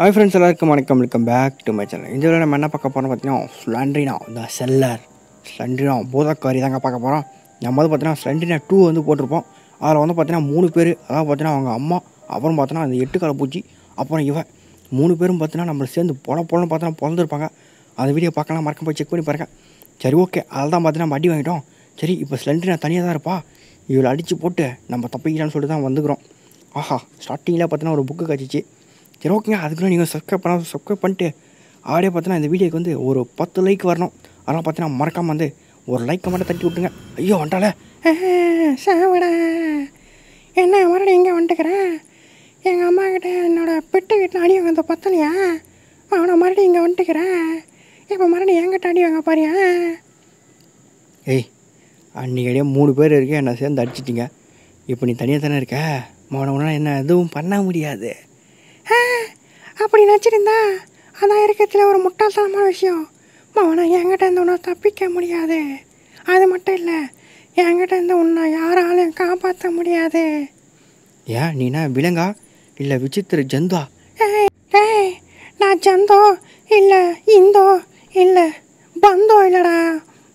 hi friends எல்லாருக்கும் வணக்கம் welcome back to my channel இந்த நம்ம என்ன பார்க்க போகிறோம் பார்த்தீங்கன்னா ஸ்லண்ட்ரினா இந்த செல்லர் ஸ்லண்ட்ரினா போதாக்காரி தாங்க பார்க்க போகிறோம் நம்ம வந்து பார்த்தீங்கன்னா ஸ்லண்ட்ரினா டூ வந்து போட்டிருப்போம் அதில் வந்து பார்த்தீங்கன்னா மூணு பேர் அதாவது பார்த்தீங்கன்னா அவங்க அம்மா அப்புறம் பார்த்தோன்னா அந்த எட்டு கால பூச்சி அப்புறம் இவன் மூணு பேரும் பார்த்தீங்கன்னா நம்மளை சேர்ந்து போல போலன்னு பார்த்தோன்னா பிறந்திருப்பாங்க அந்த வீடியோ பார்க்கலாம் மறக்க போய் செக் பண்ணி பாருங்கள் சரி ஓகே அதில் தான் பார்த்தீங்கன்னா அடி வாங்கிட்டோம் சரி இப்போ ஸ்லண்ட்ரினா தனியாக தான் இருப்பா இவளை அடித்து போட்டு நம்ம தப்பிக்கலான்னு சொல்லிட்டு தான் வந்துக்கிறோம் ஆஹா ஸ்டார்டிங்கில் பார்த்தீங்கன்னா ஒரு புக்கு கிடச்சிச்சு சரி ஓகேங்க அதுக்குள்ளே நீங்கள் சப்ஸ்கிரைப் பண்ண சப்ஸ்கிரைப் பண்ணிட்டு ஆடியோ பார்த்தீங்கன்னா இந்த வீடியோக்கு வந்து ஒரு பத்து லைக் வரணும் அதெல்லாம் பார்த்தீங்கன்னா மறக்காமல் வந்து ஒரு லைக் மட்டும் தட்டி விட்டுங்க ஐயோ வந்துட்டாலே சாவடா என்ன மறுபடியும் எங்கே வந்துட்டுக்கிறேன் எங்கள் அம்மா என்னோட பெட்டு கிட்ட அடி வாங்க பத்தலையா அவனை மறுபடியும் இங்கே வந்துட்டுக்கிறேன் இப்போ மறுபடியும் என்கிட்ட அடி வாங்க பாரியா ஏய் அன்றைக்கி அடியே மூணு பேர் இருக்கேன் என்னை சேர்ந்து அடிச்சிட்டிங்க இப்போ நீ தனியாக தானே இருக்க மௌன என்ன எதுவும் பண்ண முடியாது அப்படி நினச்சிருந்தா அதான் இருக்கிறதுல ஒரு முட்டாள்தனமான விஷயம் மவனை என்கிட்ட இருந்து உன்னை தப்பிக்க முடியாது அது மட்டும் இல்லை என்கிட்ட இருந்து உன்னை யாராலையும் காப்பாற்ற முடியாது ஏன் நீனா விலங்கா இல்லை விசித்திர ஜந்தா ஏய் நான் ஜந்தோ இல்லை இந்தோ இல்லை பந்தோ இல்லைடா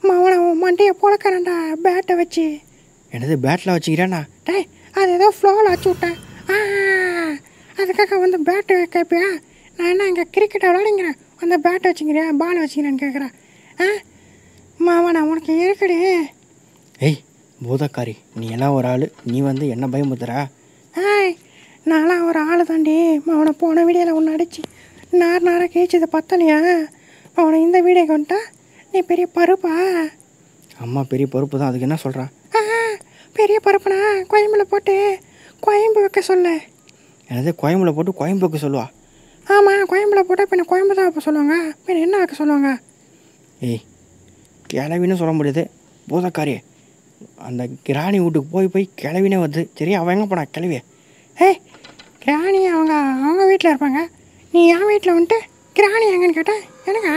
மவனை மண்டையை புழக்கிறேன்டா பேட்டை வச்சு என்னது பேட்டில் வச்சுக்கிறேன்னா டே அது ஏதோ ஃப்ளோவில் வச்சு விட்டேன் ஆ அதுக்காக வந்து பேட்டு கேட்பியா நான் என்ன இங்கே கிரிக்கெட் விளாடிங்கிறேன் அந்த பேட்டு வச்சுக்கிறியா பால் வச்சுக்கிறேன்னு கேட்குறேன் ஆ மாமா நான் உனக்கு இருக்கடி ஏய் பூதக்காரி நீ எல்லாம் ஒரு ஆள் நீ வந்து என்ன பயமுத்துறா ஆய் நான்லாம் ஒரு ஆள் தாண்டி அவனை போன வீடியோவில் ஒன்று அடிச்சு நார் நாராக கேய்ச்சது பத்தலையா அவனை இந்த வீடியோ கொண்டா நீ பெரிய பருப்பா அம்மா பெரிய பருப்பு தான் அதுக்கு என்ன சொல்கிறான் பெரிய பருப்புனா கோயம்பில் போட்டு கோயம்பு வைக்க சொன்னேன் எனது கோயம்புல போட்டு கோயம்புக்கு சொல்லுவா ஆமாம் கோயம்புல போட்டால் பின்ன கோயம்பு தான் அப்போ சொல்லுவாங்க பின்ன என்ன ஆக்க சொல்லுவாங்க ஏய் கிளவின்னு சொல்ல முடியுது பூதக்காரியே அந்த கிராணி வீட்டுக்கு போய் போய் கிளவினே வருது சரி அவன் எங்கே போனா கிளவிய ஏய் கிராணி அவங்க அவங்க வீட்டில் இருப்பாங்க நீ என் வீட்டில் வந்துட்டு கிராணி எங்கன்னு கேட்டேன் எனக்கு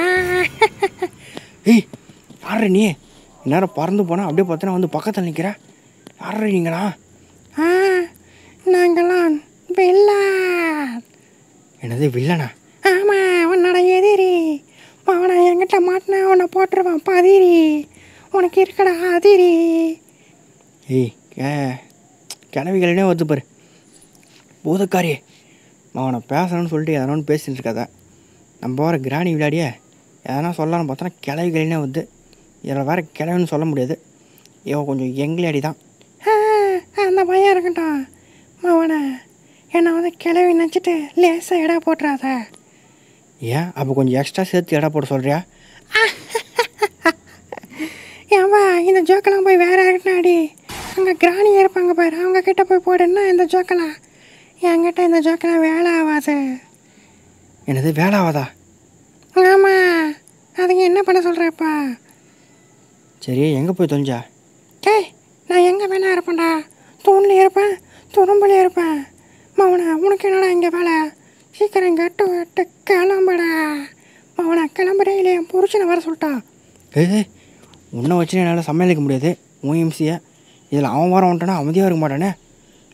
ஏய் யாரு நீ நேரம் பறந்து போனால் அப்படியே பார்த்தோன்னா வந்து பக்கத்தில் நிற்கிறேன் யார் நீங்களா ஆ நாங்கள்லாம் வில்லன் எனது வில்லனா ஆமாம் உன்னோட எதிரி அவனை என்கிட்ட மாட்டினா உன்னை போட்டுருவான் பதிரி உனக்கு இருக்கடா அதிரி ஏய் கே கிணவிகளே பாரு பூதக்காரி அவனை பேசணும்னு சொல்லிட்டு எதனா ஒன்று பேசிட்டு இருக்காத நம்ம போகிற கிராணி விளையாடியே எதனா சொல்லலாம்னு பார்த்தோன்னா கிளவிகளே வந்து இதில் வேறு கிளவின்னு சொல்ல முடியாது இவன் கொஞ்சம் எங்களாடி தான் வந்து கிளவி நினச்சிட்டு லேசாக எடை போட்டுறாத ஏன் அப்போ கொஞ்சம் எக்ஸ்ட்ரா சேர்த்து எடை போட சொல்கிறியா ஏன்பா இந்த ஜோக்கெல்லாம் போய் வேற அடி அங்கே கிராணி இருப்பாங்க பாரு அவங்க கிட்ட போய் போடுன்னா இந்த ஜோக்கெல்லாம் என்கிட்ட இந்த ஜோக்கெல்லாம் வேலை ஆகாது என்னது வேலை ஆகாதா ஆமாம் அதுங்க என்ன பண்ண சொல்கிறப்பா சரி எங்கே போய் தொலைஞ்சா டேய் நான் எங்கே வேணா இருப்பேன்டா தூண்லேயும் இருப்பேன் துரும்பில் இருப்பேன் மௌனா உனக்கு என்னடா இங்கே வேலை சீக்கிரம் கட்டு விட்டு கிளம்புடா மௌனா கிளம்புறே இல்லையா புருஷனை வர சொல்லிட்டான் ஏ உன்னை வச்சு என்னால் சமாளிக்க முடியாது உன் இதில் அவன் வாரம் வந்துட்டானா அமைதியாக இருக்க மாட்டானே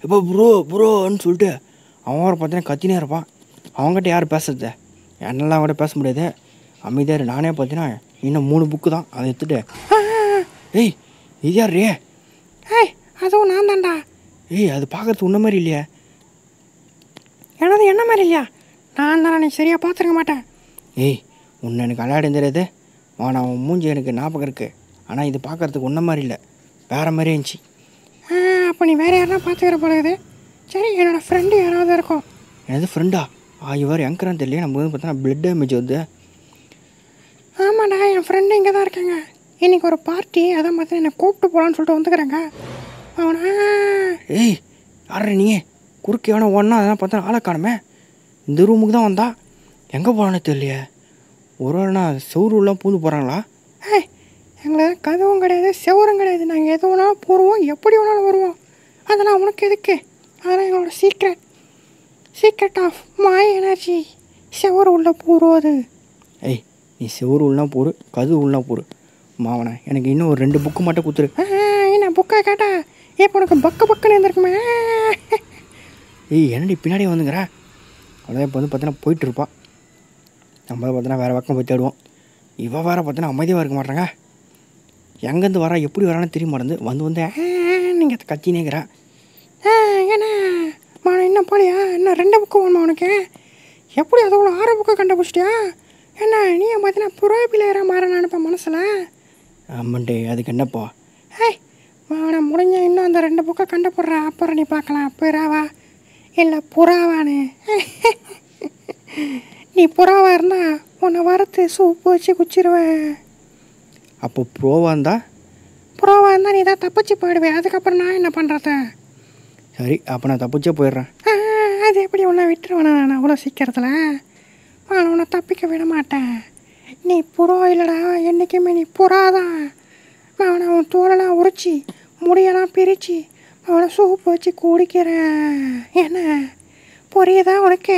இப்போ ப்ரோ ப்ரோன்னு சொல்லிட்டு அவன் வாரம் பார்த்தீங்கன்னா கத்தினே இருப்பான் அவங்ககிட்ட யார் பேசுறது என்னெல்லாம் கூட பேச முடியாது அமைதியாக நானே பார்த்தீங்கன்னா இன்னும் மூணு புக்கு தான் அதை எடுத்துட்டு ஏய் இது யார் ரே ஏய் அதுவும் நான் தான்டா ஏய் அது பார்க்குறது உன்ன மாதிரி இல்லையே என்ன மாதிரி இல்லையா நான் தானே அன்றைக்கி சரியாக பார்த்துருக்க மாட்டேன் ஏய் உன்னை எனக்கு அலாடுந்துடுறது ஆனால் உன் மூஞ்சி எனக்கு ஞாபகம் இருக்குது ஆனால் இது பார்க்குறதுக்கு ஒன்றும் மாதிரி இல்லை வேறு மாதிரி இருந்துச்சு அப்போ நீ வேறு யாரெல்லாம் பார்த்துக்கிற இது சரி என்னோடய ஃப்ரெண்டு யாராவது இருக்கும் எனது ஃப்ரெண்டா ஆ இவர் எங்கரான் தெரியல நம்ம வந்து பார்த்தா பிளட் டேமேஜ் வந்து ஆமாண்டா என் ஃப்ரெண்டு இங்கே தான் இருக்காங்க இன்றைக்கி ஒரு பார்ட்டி அதான் பார்த்தா என்னை கூப்பிட்டு போகலான்னு சொல்லிட்டு வந்துக்கிறேங்க அவனா ஏய் யார் நீங்கள் குறுக்கே எவனை ஒன்றா அதெல்லாம் பார்த்தா ஆளை காணுமே இந்த ரூமுக்கு தான் வந்தா எங்கே போகிறானே தெரியலையே ஒரு வேளைண்ணா செவருலாம் பூந்து போகிறாங்களா ஏய் எங்களை கதவும் கிடையாது செவரும் கிடையாது நாங்கள் எது வேணாலும் போடுவோம் எப்படி வேணாலும் வருவோம் அதெல்லாம் உனக்கு எதுக்கு அதெல்லாம் எங்களோட secret secret of my energy செவர் உள்ளே அது ஏய் நீ செவரு உள்ளா போடு கது உள்ளா போடு மாவனா எனக்கு இன்னும் ஒரு ரெண்டு புக்கு மட்டும் கொடுத்துரு என்ன புக்கை கேட்டா ஏப்போ உனக்கு பக்க பக்கம் இருந்திருக்குமே ஏய் என்னடி பின்னாடி வந்துங்கிற அவ்வளோதான் இப்போ வந்து பார்த்தோன்னா இருப்பா நம்ம பார்த்தோன்னா வேறு பக்கம் போய் தேடுவோம் இவள் வேறு பார்த்தோன்னா அமைதியாக இருக்க மாட்டாங்க எங்கேருந்து வரா எப்படி வரானு தெரிய மாட்டேங்குது வந்து வந்து நீங்கள் கத்தினேங்கிறா என்ன மாவன் என்ன போலியா என்ன ரெண்டு புக்கு வேணுமா உனக்கு எப்படி அதை ஒன்று ஆறு புக்கை கண்டுபிடிச்சிட்டியா என்ன நீ பார்த்தீங்கன்னா புரோபிளேயராக மாற நினைப்பேன் மனசில் ஆமாண்டே அதுக்கு என்னப்பா ஏய் நான் முடிஞ்ச இன்னும் அந்த ரெண்டு புக்கை கண்டுபிடுறேன் அப்புறம் நீ பார்க்கலாம் போயிடாவா இல்லை புறாவான்னு நீ புறாவா இருந்தால் உன்னை வரத்து சூப்பு வச்சு குச்சிடுவேன் அப்போ புறாவா இருந்தா புறாவா இருந்தால் நீ தான் தப்பிச்சு போயிடுவேன் அதுக்கப்புறம் நான் என்ன பண்ணுறத சரி அப்போ நான் தப்பிச்சே போயிடுறேன் அது எப்படி உன்னை விட்டுருவேன் நான் அவ்வளோ சீக்கிரத்தில் நான் உன்னை தப்பிக்க விட மாட்டேன் நீ புறா இல்லைடா என்றைக்குமே நீ புறா தான் நான் உன் தோலெல்லாம் உரிச்சி முடியெல்லாம் பிரித்து அவனை சூப்பு வச்சு குடிக்கிறேன் என்ன புரியுதா உனக்கு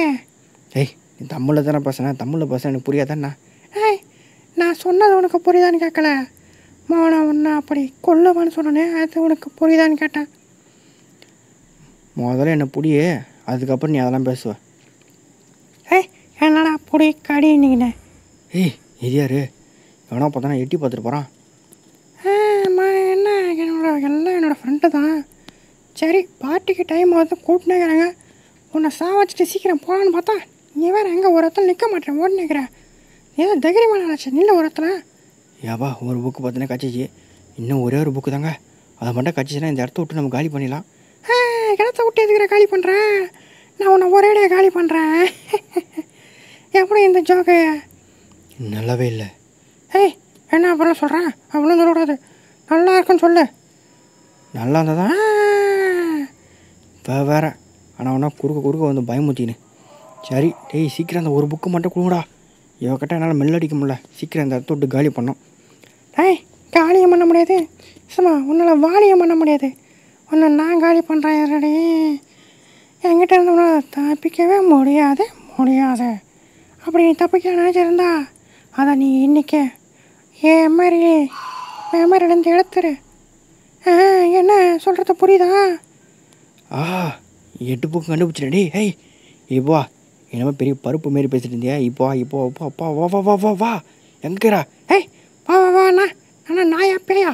ஏய் நீ தமிழில் தானே பேசுனேன் தமிழில் பேச எனக்கு புரியாதாண்ணா ஏய் நான் சொன்னது உனக்கு புரியுதான்னு கேட்கல மோனா ஒன்றா அப்படி கொல்லவான்னு சொன்னோன்னே அது உனக்கு புரியுதான்னு கேட்டேன் முதல்ல என்னை புடி அதுக்கப்புறம் நீ அதெல்லாம் பேசுவ ஏய் என்னடா புடி கடி நீங்கண்ணே ஏய் இது யாரு எவனா பார்த்தானா எட்டி பார்த்துட்டு போகிறான் பார்ட்டிக்கு டைம் ஆகுது கூட்டினேங்கிறாங்க உன்னை சாவச்சிட்டு சீக்கிரம் போகலான்னு பார்த்தா நீ வேறு எங்கே ஒரு இடத்துல நிற்க மாட்டேன் ஓடினுக்கிறேன் ஏதோ தைரியமாக நினச்ச நில்ல ஒரு இடத்துல ஏப்பா ஒரு புக்கு பார்த்தீங்கன்னா கச்சிச்சு இன்னும் ஒரே ஒரு புக்கு தாங்க அதை மட்டும் கச்சிச்சுன்னா இந்த இடத்த விட்டு நம்ம காலி பண்ணிடலாம் இடத்த விட்டு எதுக்கிற காலி பண்ணுறேன் நான் உன்னை ஒரே இடையே காலி பண்ணுறேன் எப்படி இந்த ஜோக்கு நல்லாவே இல்லை ஏய் என்ன அப்புறம் சொல்கிறேன் அவ்வளோ சொல்லக்கூடாது நல்லா இருக்குன்னு சொல்லு நல்லா இருந்ததா வே வேறு ஆனால் ஒன்றா குறுக்க குறுக்க வந்து பயமுத்தின்னு சரி டேய் சீக்கிரம் அந்த ஒரு புக்கு மட்டும் கொடுங்கடா இவக்கிட்ட என்னால் மெல்லடிக்க முடில சீக்கிரம் இந்த இடத்த விட்டு காலி பண்ணோம் ஏய் காலியம் பண்ண முடியாது சும்மா உன்னால் வாலியம் பண்ண முடியாது உன்னை நான் காலி பண்ணுறேன் ரெடி என்கிட்ட இருந்து உன்னால் தப்பிக்கவே முடியாது முடியாது அப்படி நீ தப்பிக்க நினச்சிருந்தா அதை நீ இன்றைக்கே என் மாதிரி இருந்து எடுத்துரு என்ன சொல்கிறது புரியுதா ஆ எட்டு பக்கம் கண்டுபிடிச்சிடே ஹேய் இப்போ வா என்னமோ பெரிய பருப்பு மாரி பேசிட்டு இருந்தியா இப்போ வா இப்போ அப்பா அப்பா வா வா வா வா வா எங்கேரா ஹேய் வா வா வா அண்ணா அண்ணா நாயா பிள்ளையா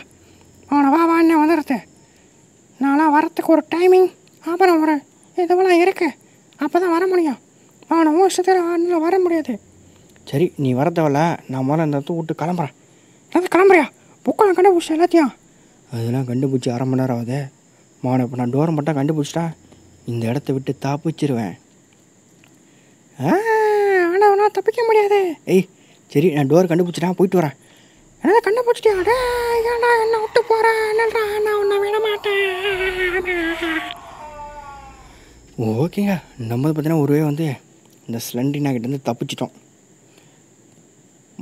அவனை வா வா அண்ணன் வந்துடுறது நான்லாம் வரத்துக்கு ஒரு டைமிங் அப்புறம் ஒரு இதுவெல்லாம் இருக்குது அப்போ தான் வர முடியும் அவனை மோசத்தில் ஆனால் வர முடியாது சரி நீ வர நான் முதல்ல இந்த இடத்த விட்டு கிளம்புறேன் கிளம்புறியா புக்கெல்லாம் கண்டுபிடிச்சேன் எல்லாத்தையும் அதெல்லாம் கண்டுபிடிச்சி அரை மணி நேரம் ஆகுது மோனை இப்போ நான் டோரம் மட்டும் கண்டுபிடிச்சிட்டா இந்த இடத்த விட்டு தப்பிச்சிருவேன் ஆனால் அவனா தப்பிக்க முடியாது ஏய் சரி நான் டோர் கண்டுபிடிச்சிட்டேன் போயிட்டு வரேன் என்ன கண்டுபிடிச்சிட்டேன் ஏன்னா என்ன விட்டு போகிறேன் என்னடா நான் உன்னை விட மாட்டேன் ஓகேங்க நம்ம பார்த்தீங்கன்னா ஒருவே வந்து இந்த ஸ்லண்டினா கிட்டேருந்து தப்பிச்சிட்டோம்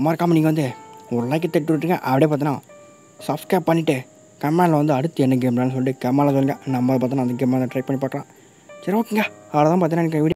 மறக்காமல் நீங்கள் வந்து ஒரு லைக்கு தட்டு விட்டுருங்க அப்படியே பார்த்தோன்னா சப்ஸ்கிரைப் பண்ணிவிட்டு கமெண்டில் வந்து அடுத்து என்ன கேம்லான்னு சொல்லிட்டு கமெண்டில் சொல்லுங்கள் நம்ம பார்த்தோன்னா அந்த கேம் ட்ரை பண்ணி பார்க்கலாம் சரி ஓகேங்க அவ்வளோதான் பார்த்தீங்கன்னா எனக்கு